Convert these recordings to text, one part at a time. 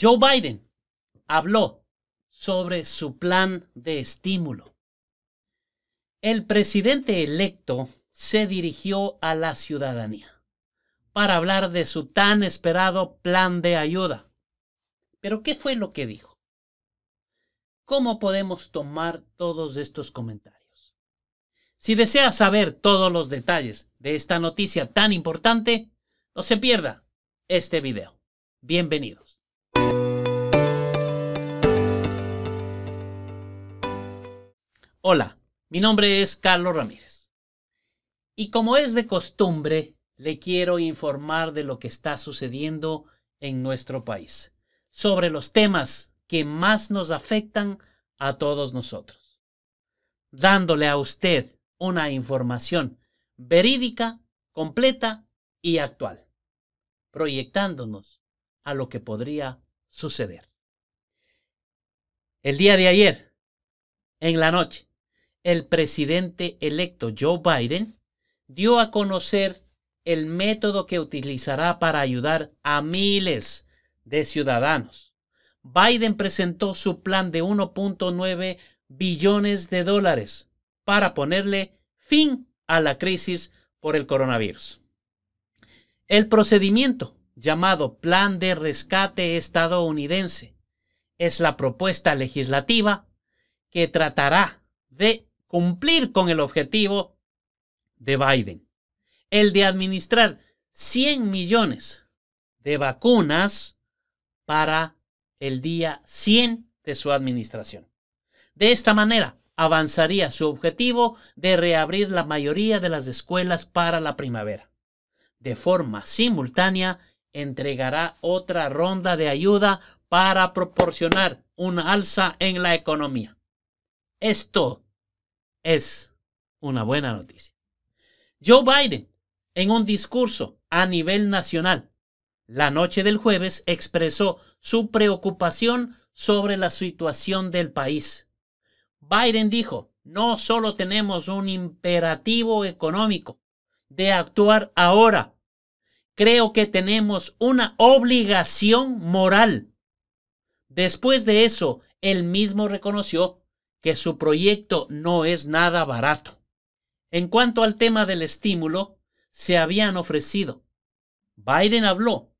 Joe Biden habló sobre su plan de estímulo. El presidente electo se dirigió a la ciudadanía para hablar de su tan esperado plan de ayuda. Pero ¿qué fue lo que dijo? ¿Cómo podemos tomar todos estos comentarios? Si desea saber todos los detalles de esta noticia tan importante, no se pierda este video. Bienvenidos. Hola, mi nombre es Carlos Ramírez. Y como es de costumbre, le quiero informar de lo que está sucediendo en nuestro país, sobre los temas que más nos afectan a todos nosotros, dándole a usted una información verídica, completa y actual, proyectándonos a lo que podría suceder. El día de ayer, en la noche, el presidente electo Joe Biden dio a conocer el método que utilizará para ayudar a miles de ciudadanos. Biden presentó su plan de 1.9 billones de dólares para ponerle fin a la crisis por el coronavirus. El procedimiento llamado Plan de Rescate Estadounidense es la propuesta legislativa que tratará de cumplir con el objetivo de Biden, el de administrar 100 millones de vacunas para el día 100 de su administración. De esta manera, avanzaría su objetivo de reabrir la mayoría de las escuelas para la primavera. De forma simultánea, entregará otra ronda de ayuda para proporcionar un alza en la economía. Esto es una buena noticia. Joe Biden, en un discurso a nivel nacional, la noche del jueves expresó su preocupación sobre la situación del país. Biden dijo, no solo tenemos un imperativo económico de actuar ahora, creo que tenemos una obligación moral. Después de eso, él mismo reconoció que su proyecto no es nada barato. En cuanto al tema del estímulo, se habían ofrecido. Biden habló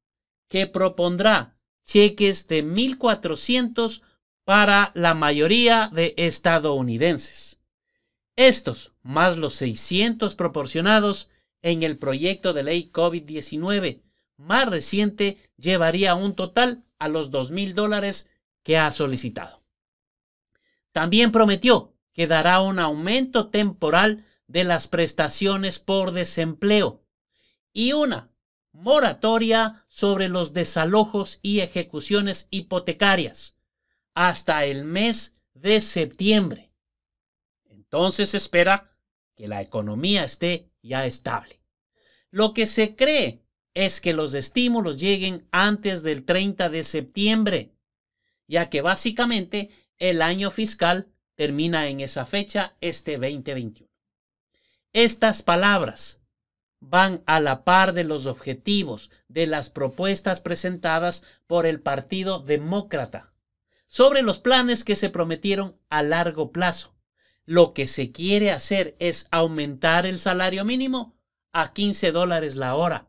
que propondrá cheques de 1.400 para la mayoría de estadounidenses. Estos, más los 600 proporcionados en el proyecto de ley COVID-19 más reciente, llevaría un total a los 2.000 dólares que ha solicitado. También prometió que dará un aumento temporal de las prestaciones por desempleo y una moratoria sobre los desalojos y ejecuciones hipotecarias hasta el mes de septiembre. Entonces espera que la economía esté ya estable. Lo que se cree es que los estímulos lleguen antes del 30 de septiembre, ya que básicamente el año fiscal termina en esa fecha, este 2021. Estas palabras van a la par de los objetivos de las propuestas presentadas por el Partido Demócrata sobre los planes que se prometieron a largo plazo. Lo que se quiere hacer es aumentar el salario mínimo a 15 dólares la hora,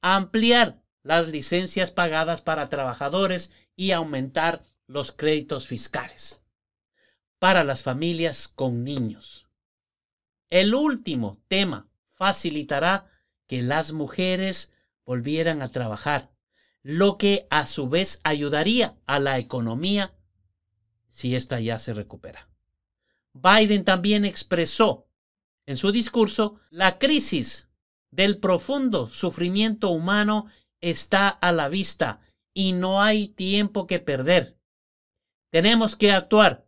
ampliar las licencias pagadas para trabajadores y aumentar los créditos fiscales para las familias con niños. El último tema facilitará que las mujeres volvieran a trabajar, lo que a su vez ayudaría a la economía si ésta ya se recupera. Biden también expresó en su discurso la crisis del profundo sufrimiento humano está a la vista y no hay tiempo que perder. Tenemos que actuar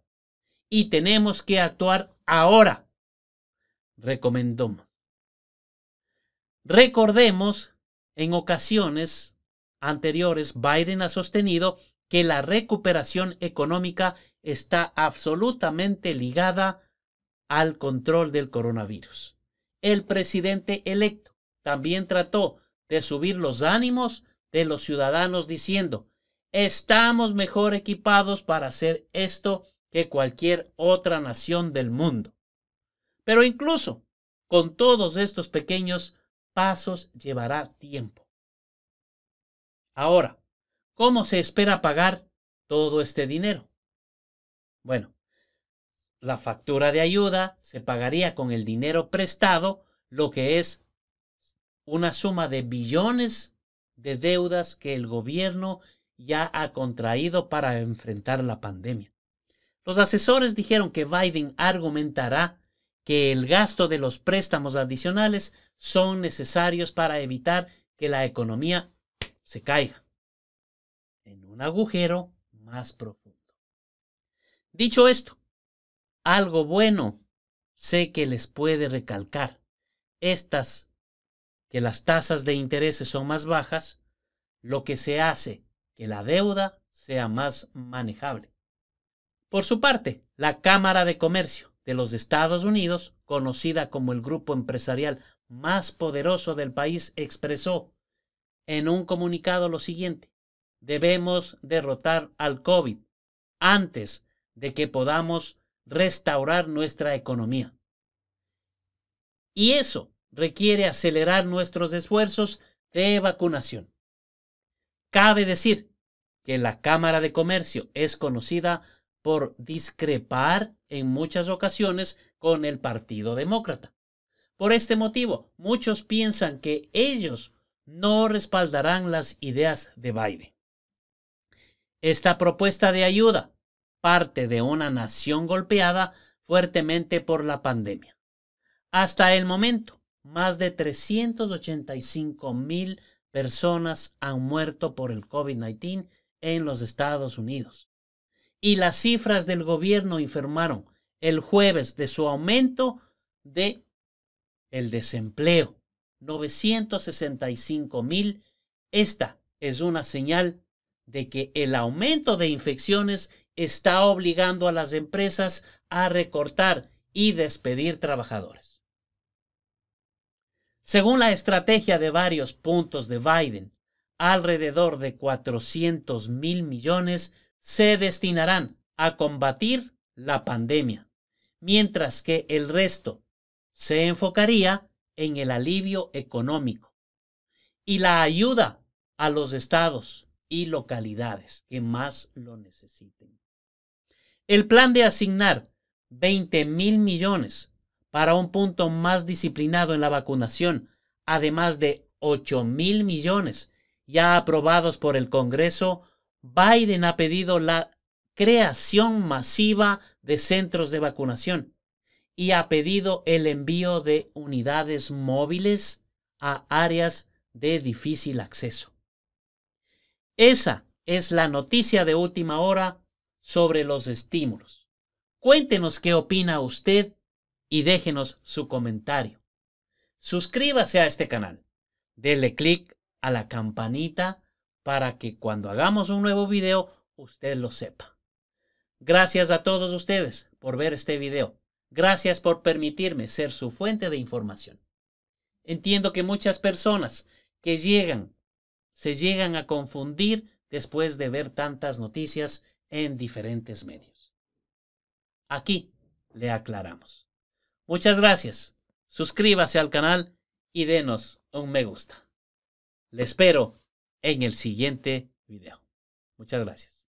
y tenemos que actuar ahora. Recomendó. Recordemos, en ocasiones anteriores, Biden ha sostenido que la recuperación económica está absolutamente ligada al control del coronavirus. El presidente electo también trató de subir los ánimos de los ciudadanos diciendo, Estamos mejor equipados para hacer esto que cualquier otra nación del mundo. Pero incluso con todos estos pequeños pasos llevará tiempo. Ahora, ¿cómo se espera pagar todo este dinero? Bueno, la factura de ayuda se pagaría con el dinero prestado, lo que es una suma de billones de deudas que el gobierno ya ha contraído para enfrentar la pandemia. Los asesores dijeron que Biden argumentará que el gasto de los préstamos adicionales son necesarios para evitar que la economía se caiga en un agujero más profundo. Dicho esto, algo bueno sé que les puede recalcar. Estas, que las tasas de interés son más bajas, lo que se hace que la deuda sea más manejable. Por su parte, la Cámara de Comercio de los Estados Unidos, conocida como el grupo empresarial más poderoso del país, expresó en un comunicado lo siguiente. Debemos derrotar al COVID antes de que podamos restaurar nuestra economía. Y eso requiere acelerar nuestros esfuerzos de vacunación. Cabe decir que la Cámara de Comercio es conocida por discrepar en muchas ocasiones con el Partido Demócrata. Por este motivo, muchos piensan que ellos no respaldarán las ideas de Biden. Esta propuesta de ayuda parte de una nación golpeada fuertemente por la pandemia. Hasta el momento, más de 385 mil personas han muerto por el COVID-19 en los Estados Unidos. Y las cifras del gobierno informaron el jueves de su aumento de el desempleo, 965 mil. Esta es una señal de que el aumento de infecciones está obligando a las empresas a recortar y despedir trabajadores. Según la estrategia de varios puntos de Biden, alrededor de 400 mil millones se destinarán a combatir la pandemia, mientras que el resto se enfocaría en el alivio económico y la ayuda a los estados y localidades que más lo necesiten. El plan de asignar 20 mil millones para un punto más disciplinado en la vacunación, además de 8 mil millones ya aprobados por el Congreso, Biden ha pedido la creación masiva de centros de vacunación y ha pedido el envío de unidades móviles a áreas de difícil acceso. Esa es la noticia de última hora sobre los estímulos. Cuéntenos qué opina usted y déjenos su comentario. Suscríbase a este canal. Dele clic a la campanita para que cuando hagamos un nuevo video usted lo sepa. Gracias a todos ustedes por ver este video. Gracias por permitirme ser su fuente de información. Entiendo que muchas personas que llegan se llegan a confundir después de ver tantas noticias en diferentes medios. Aquí le aclaramos. Muchas gracias. Suscríbase al canal y denos un me gusta. Le espero en el siguiente video. Muchas gracias.